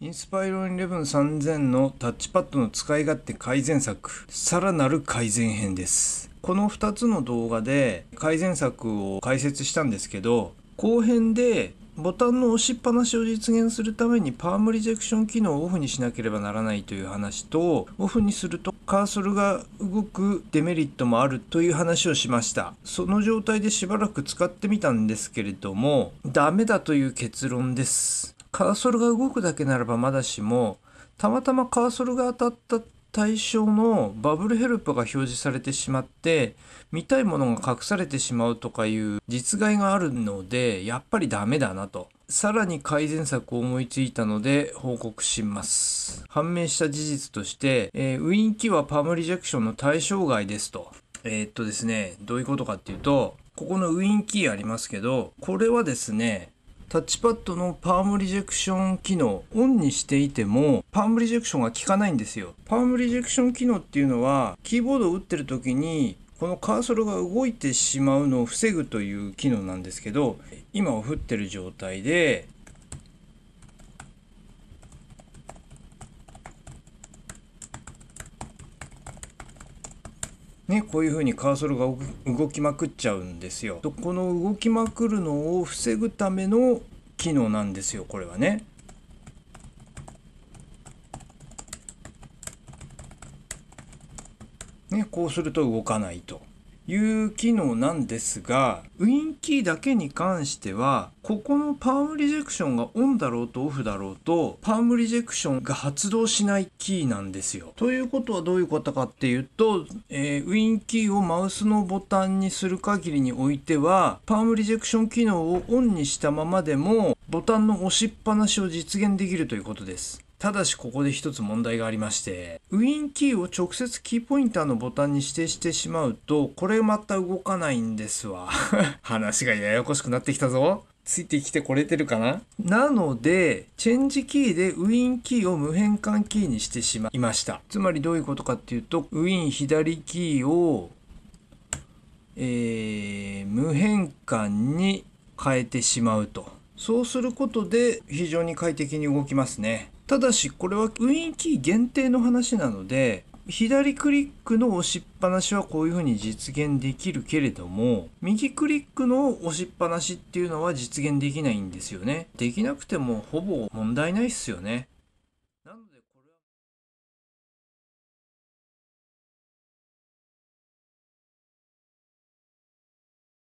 インスパイロン113000のタッチパッドの使い勝手改善策、さらなる改善編です。この2つの動画で改善策を解説したんですけど、後編でボタンの押しっぱなしを実現するためにパームリジェクション機能をオフにしなければならないという話と、オフにするとカーソルが動くデメリットもあるという話をしました。その状態でしばらく使ってみたんですけれども、ダメだという結論です。カーソルが動くだけならばまだしもたまたまカーソルが当たった対象のバブルヘルプが表示されてしまって見たいものが隠されてしまうとかいう実害があるのでやっぱりダメだなとさらに改善策を思いついたので報告します判明した事実として、えー、ウィンキはパームリジェクションの対象外ですとえー、っとですねどういうことかっていうとここのウィンキーありますけどこれはですねタッチパッドのパームリジェクション機能オンにしていてもパームリジェクションが効かないんですよパームリジェクション機能っていうのはキーボードを打ってる時にこのカーソルが動いてしまうのを防ぐという機能なんですけど今を降ってる状態でね、こういうふうにカーソルが動きまくっちゃうんですよ。この動きまくるのを防ぐための機能なんですよ、これはね。ね、こうすると動かないと。いう機能なんですが、ウィンキーだけに関しては、ここのパームリジェクションがオンだろうとオフだろうと、パームリジェクションが発動しないキーなんですよ。ということはどういうことかっていうと、えー、ウィンキーをマウスのボタンにする限りにおいては、パームリジェクション機能をオンにしたままでも、ボタンの押しっぱなしを実現できるということです。ただしここで一つ問題がありまして、ウィンキーを直接キーポインターのボタンに指定してしまうと、これまた動かないんですわ。話がややこしくなってきたぞ。ついてきてこれてるかななので、チェンジキーでウィンキーを無変換キーにしてしまいました。つまりどういうことかっていうと、ウィン左キーを、えー、無変換に変えてしまうと。そうすることで非常に快適に動きますねただしこれはィンキー限定の話なので左クリックの押しっぱなしはこういうふうに実現できるけれども右クリックの押しっぱなしっていうのは実現できないんですよねできなくてもほぼ問題ないっすよね